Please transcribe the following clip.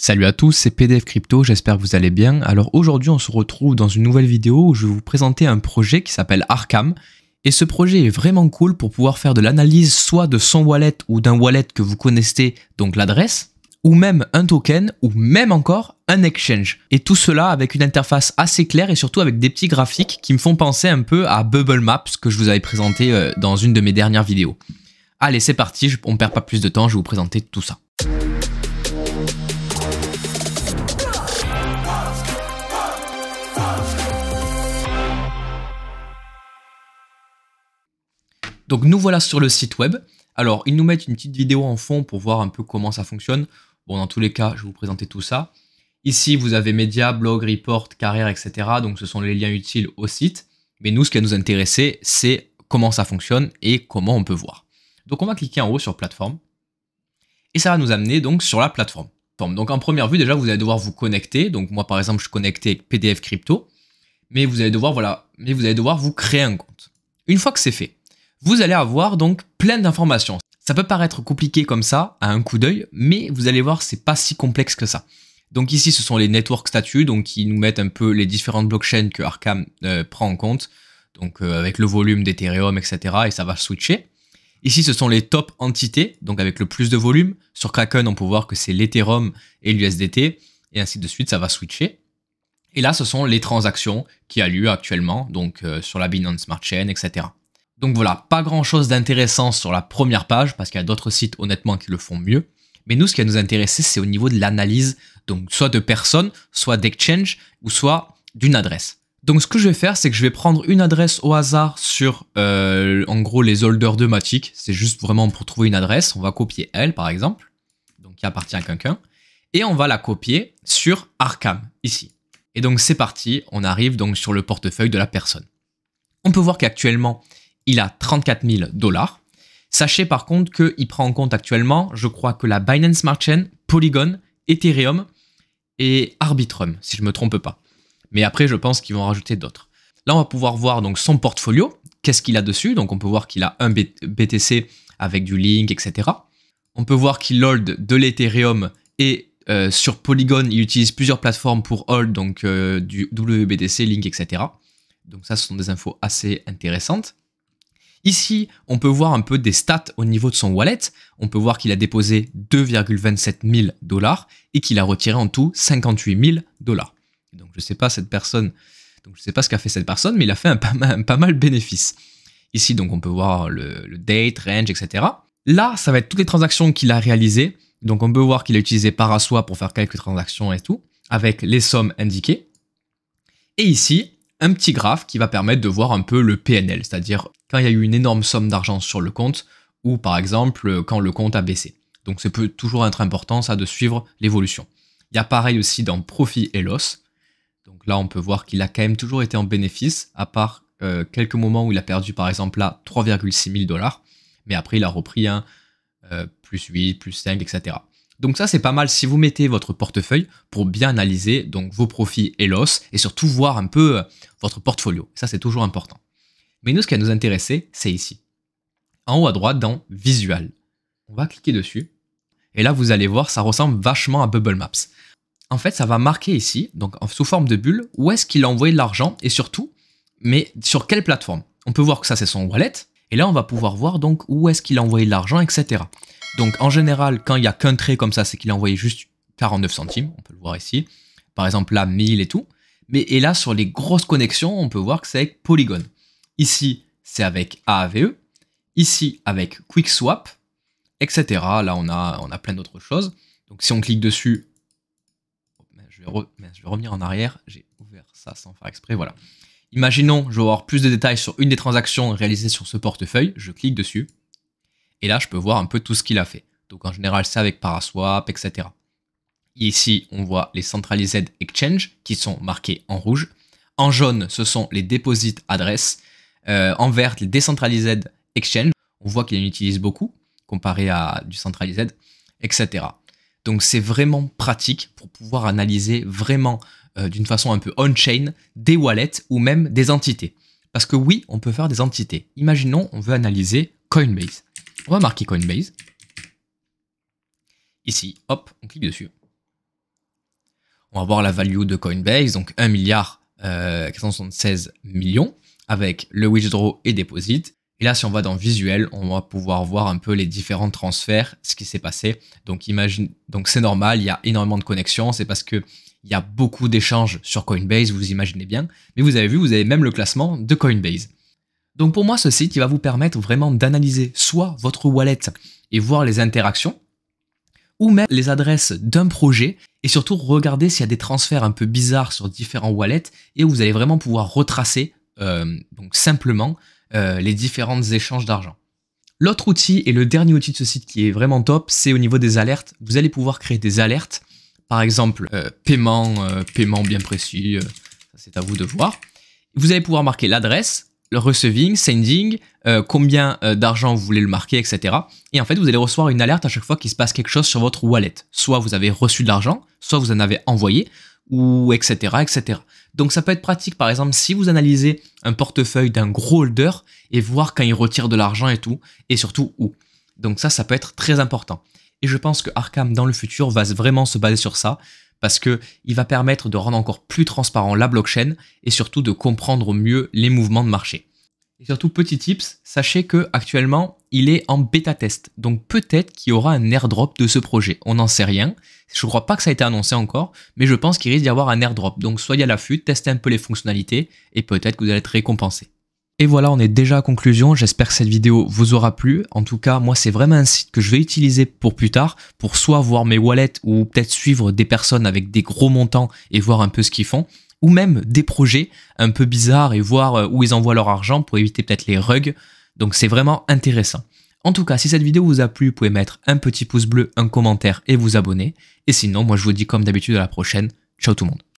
Salut à tous, c'est PDF Crypto, j'espère que vous allez bien. Alors aujourd'hui on se retrouve dans une nouvelle vidéo où je vais vous présenter un projet qui s'appelle Arkham. Et ce projet est vraiment cool pour pouvoir faire de l'analyse soit de son wallet ou d'un wallet que vous connaissez, donc l'adresse, ou même un token, ou même encore un exchange. Et tout cela avec une interface assez claire et surtout avec des petits graphiques qui me font penser un peu à Bubble Maps que je vous avais présenté euh, dans une de mes dernières vidéos. Allez, c'est parti, on ne perd pas plus de temps, je vais vous présenter tout ça. Donc nous voilà sur le site web. Alors, ils nous mettent une petite vidéo en fond pour voir un peu comment ça fonctionne. Bon, dans tous les cas, je vais vous présenter tout ça. Ici, vous avez médias, blog, report, carrière, etc. Donc, ce sont les liens utiles au site. Mais nous, ce qui va nous intéresser, c'est comment ça fonctionne et comment on peut voir. Donc, on va cliquer en haut sur plateforme. Et ça va nous amener donc sur la plateforme. Donc, en première vue, déjà, vous allez devoir vous connecter. Donc, moi, par exemple, je suis connecté avec PDF Crypto. Mais vous allez devoir, voilà, mais vous allez devoir vous créer un compte. Une fois que c'est fait, vous allez avoir donc plein d'informations. Ça peut paraître compliqué comme ça, à un coup d'œil, mais vous allez voir, c'est pas si complexe que ça. Donc ici, ce sont les network statuts, donc qui nous mettent un peu les différentes blockchains que Arkham euh, prend en compte, donc euh, avec le volume d'Ethereum, etc. Et ça va switcher. Ici, ce sont les top entités, donc avec le plus de volume. Sur Kraken, on peut voir que c'est l'Ethereum et l'USDT, et ainsi de suite, ça va switcher. Et là, ce sont les transactions qui a lieu actuellement, donc euh, sur la Binance Smart Chain, etc. Donc voilà, pas grand chose d'intéressant sur la première page, parce qu'il y a d'autres sites honnêtement qui le font mieux. Mais nous, ce qui va nous intéresser, c'est au niveau de l'analyse, donc soit de personnes, soit d'exchange, ou soit d'une adresse. Donc ce que je vais faire, c'est que je vais prendre une adresse au hasard sur, euh, en gros, les holders de Matic. C'est juste vraiment pour trouver une adresse. On va copier elle, par exemple, donc qui appartient à quelqu'un. Et on va la copier sur Arkham, ici. Et donc c'est parti, on arrive donc sur le portefeuille de la personne. On peut voir qu'actuellement, il a 34 000 dollars. Sachez par contre qu'il prend en compte actuellement, je crois que la Binance Smart Chain, Polygon, Ethereum et Arbitrum, si je ne me trompe pas. Mais après, je pense qu'ils vont rajouter d'autres. Là, on va pouvoir voir donc son portfolio, qu'est-ce qu'il a dessus. Donc, on peut voir qu'il a un BTC avec du Link, etc. On peut voir qu'il hold de l'Ethereum et euh, sur Polygon, il utilise plusieurs plateformes pour hold, donc euh, du WBTC, Link, etc. Donc ça, ce sont des infos assez intéressantes. Ici, on peut voir un peu des stats au niveau de son wallet. On peut voir qu'il a déposé 2,27 000 dollars et qu'il a retiré en tout 58 000 dollars. Donc je ne sais pas cette personne, donc je sais pas ce qu'a fait cette personne, mais il a fait un pas mal, pas bénéfice. Ici, donc on peut voir le, date, range, etc. Là, ça va être toutes les transactions qu'il a réalisées. Donc on peut voir qu'il a utilisé soi pour faire quelques transactions et tout, avec les sommes indiquées. Et ici, un petit graphe qui va permettre de voir un peu le PNL, c'est-à-dire quand il y a eu une énorme somme d'argent sur le compte ou par exemple euh, quand le compte a baissé. Donc ça peut toujours être important ça de suivre l'évolution. Il y a pareil aussi dans profit et loss. Donc là on peut voir qu'il a quand même toujours été en bénéfice à part euh, quelques moments où il a perdu par exemple là 3,6 000 dollars mais après il a repris un euh, plus 8, plus 5, etc. Donc ça c'est pas mal si vous mettez votre portefeuille pour bien analyser donc vos profits et loss et surtout voir un peu votre portfolio. Ça c'est toujours important. Mais nous, ce qui va nous intéresser, c'est ici. En haut à droite, dans Visual. On va cliquer dessus. Et là, vous allez voir, ça ressemble vachement à Bubble Maps. En fait, ça va marquer ici, donc sous forme de bulle, où est-ce qu'il a envoyé de l'argent et surtout, mais sur quelle plateforme. On peut voir que ça, c'est son wallet. Et là, on va pouvoir voir donc où est-ce qu'il a envoyé de l'argent, etc. Donc, en général, quand il n'y a qu'un trait comme ça, c'est qu'il a envoyé juste 49 centimes. On peut le voir ici. Par exemple, là, 1000 et tout. Mais et là, sur les grosses connexions, on peut voir que c'est avec Polygon. Ici, c'est avec AAVE. Ici, avec QuickSwap, etc. Là, on a, on a plein d'autres choses. Donc, si on clique dessus, ben, ben, je vais, revenir en arrière. J'ai ouvert ça sans faire exprès. Voilà. Imaginons, je veux avoir plus de détails sur une des transactions réalisées sur ce portefeuille. Je clique dessus. Et là, je peux voir un peu tout ce qu'il a fait. Donc, en général, c'est avec Paraswap, etc. Ici, on voit les Centralized exchange qui sont marqués en rouge. En jaune, ce sont les deposit adresses. Euh, en vert, les Decentralized Exchange, on voit qu'il en utilise beaucoup comparé à du Centralized, etc. Donc c'est vraiment pratique pour pouvoir analyser vraiment euh, d'une façon un peu on-chain des wallets ou même des entités. Parce que oui, on peut faire des entités. Imaginons, on veut analyser Coinbase. On va marquer Coinbase. Ici, hop, on clique dessus. On va voir la value de Coinbase, donc 1 milliard 476 euh, millions avec le withdraw et deposit. Et là, si on va dans visuel, on va pouvoir voir un peu les différents transferts, ce qui s'est passé. Donc, imagine, donc c'est normal, il y a énormément de connexions. C'est parce que il y a beaucoup d'échanges sur Coinbase, vous imaginez bien. Mais vous avez vu, vous avez même le classement de Coinbase. Donc, pour moi, ce site, il va vous permettre vraiment d'analyser soit votre wallet et voir les interactions, ou même les adresses d'un projet et surtout regarder s'il y a des transferts un peu bizarres sur différents wallets et vous allez vraiment pouvoir retracer euh, donc simplement euh, les différents échanges d'argent. L'autre outil et le dernier outil de ce site qui est vraiment top, c'est au niveau des alertes. Vous allez pouvoir créer des alertes, par exemple euh, paiement, paiement bien précis, c'est à vous de voir. Vous allez pouvoir marquer l'adresse, le receiving, sending, combien d'argent vous voulez le marquer, etc. Et en fait, vous allez recevoir une alerte à chaque fois qu'il se passe quelque chose sur votre wallet. Soit vous avez reçu de l'argent, soit vous en avez envoyé, ou etc., etc. Donc ça peut être pratique, par exemple, si vous analysez un portefeuille d'un gros holder et voir quand il retire de l'argent et tout, et surtout où. Donc ça, ça peut être très important. Et je pense que Arkham dans le futur va vraiment se baser sur ça, parce que il va permettre de rendre encore plus transparent la blockchain et surtout de comprendre mieux les mouvements de marché. Et surtout, petit tips, sachez que actuellement, il est en bêta test. Donc peut-être qu'il y aura un airdrop de ce projet. On n'en sait rien. Je ne crois pas que ça a été annoncé encore, mais je pense qu'il risque d'y avoir un airdrop. Donc soyez à l'affût, testez un peu les fonctionnalités et peut-être que vous allez être récompensé. Et voilà, on est déjà à conclusion. J'espère que cette vidéo vous aura plu. En tout cas, moi, c'est vraiment un site que je vais utiliser pour plus tard, pour soit voir mes wallets ou peut-être suivre des personnes avec des gros montants et voir un peu ce qu'ils font ou même des projets un peu bizarres et voir euh, où ils envoient leur argent pour éviter peut-être les rugs. Donc c'est vraiment intéressant. En tout cas, si cette vidéo vous a plu, vous pouvez mettre un petit pouce bleu, un commentaire et vous abonner. Et sinon, moi je vous dis comme d'habitude à la prochaine. Ciao tout le monde.